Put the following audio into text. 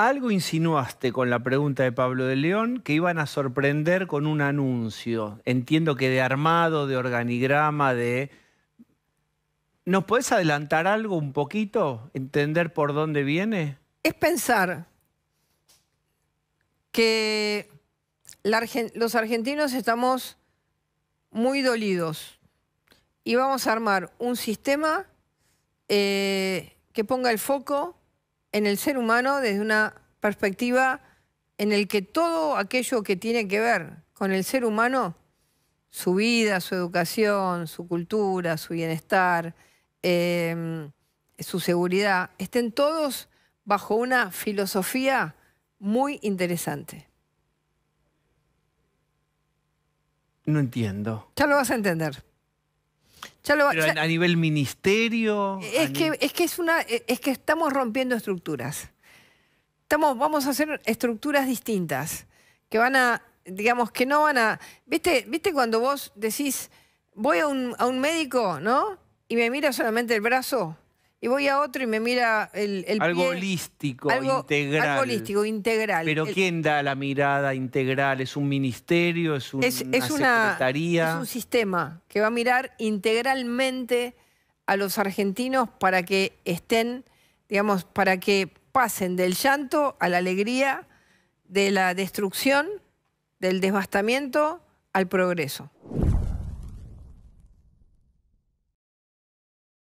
Algo insinuaste con la pregunta de Pablo de León que iban a sorprender con un anuncio. Entiendo que de armado, de organigrama, de... ¿Nos podés adelantar algo un poquito? ¿Entender por dónde viene? Es pensar que los argentinos estamos muy dolidos y vamos a armar un sistema eh, que ponga el foco en el ser humano desde una perspectiva en el que todo aquello que tiene que ver con el ser humano, su vida, su educación, su cultura, su bienestar, em, su seguridad, estén todos bajo una filosofía muy interesante. No entiendo. Ya lo vas a entender. Pero a nivel ministerio. Es que, es que es una, eh, es que estamos rompiendo estructuras. Estamos, vamos a hacer estructuras distintas que van a, digamos, que no van a. ¿Viste, viste cuando vos decís, voy a un, a un médico, ¿no? Y me mira solamente el brazo y voy a otro y me mira el, el Algo holístico, integral. Algo holístico, integral. Pero ¿quién da la mirada integral? ¿Es un ministerio? ¿Es, una, secretaría? Es un sistema que va a mirar integralmente a los argentinos para que estén, digamos, para que pasen del llanto a la alegría, de la destrucción, del desbastamiento al progreso.